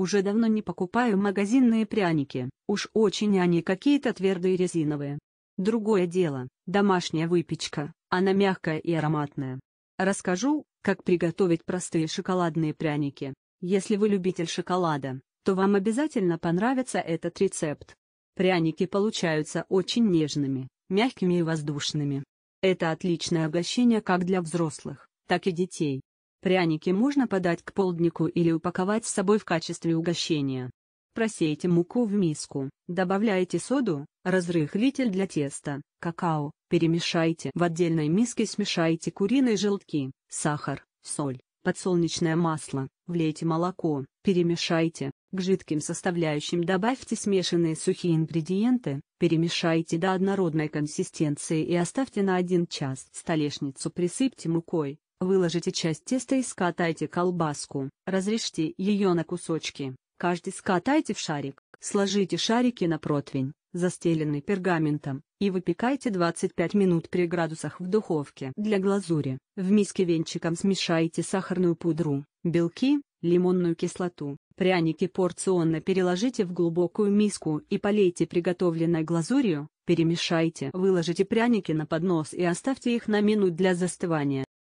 Уже давно не покупаю магазинные пряники, уж очень они какие-то твердые резиновые. Другое дело, домашняя выпечка, она мягкая и ароматная. Расскажу, как приготовить простые шоколадные пряники. Если вы любитель шоколада, то вам обязательно понравится этот рецепт. Пряники получаются очень нежными, мягкими и воздушными. Это отличное угощение как для взрослых, так и детей. Пряники можно подать к полднику или упаковать с собой в качестве угощения. Просейте муку в миску, добавляйте соду, разрыхлитель для теста, какао, перемешайте. В отдельной миске смешайте куриные желтки, сахар, соль, подсолнечное масло, влейте молоко, перемешайте. К жидким составляющим добавьте смешанные сухие ингредиенты, перемешайте до однородной консистенции и оставьте на 1 час. Столешницу присыпьте мукой, Выложите часть теста и скатайте колбаску, разрежьте ее на кусочки, каждый скатайте в шарик, сложите шарики на противень, застеленный пергаментом, и выпекайте 25 минут при градусах в духовке. Для глазури в миске венчиком смешайте сахарную пудру, белки, лимонную кислоту, пряники порционно переложите в глубокую миску и полейте приготовленной глазурью, перемешайте. Выложите пряники на поднос и оставьте их на минут для застывания.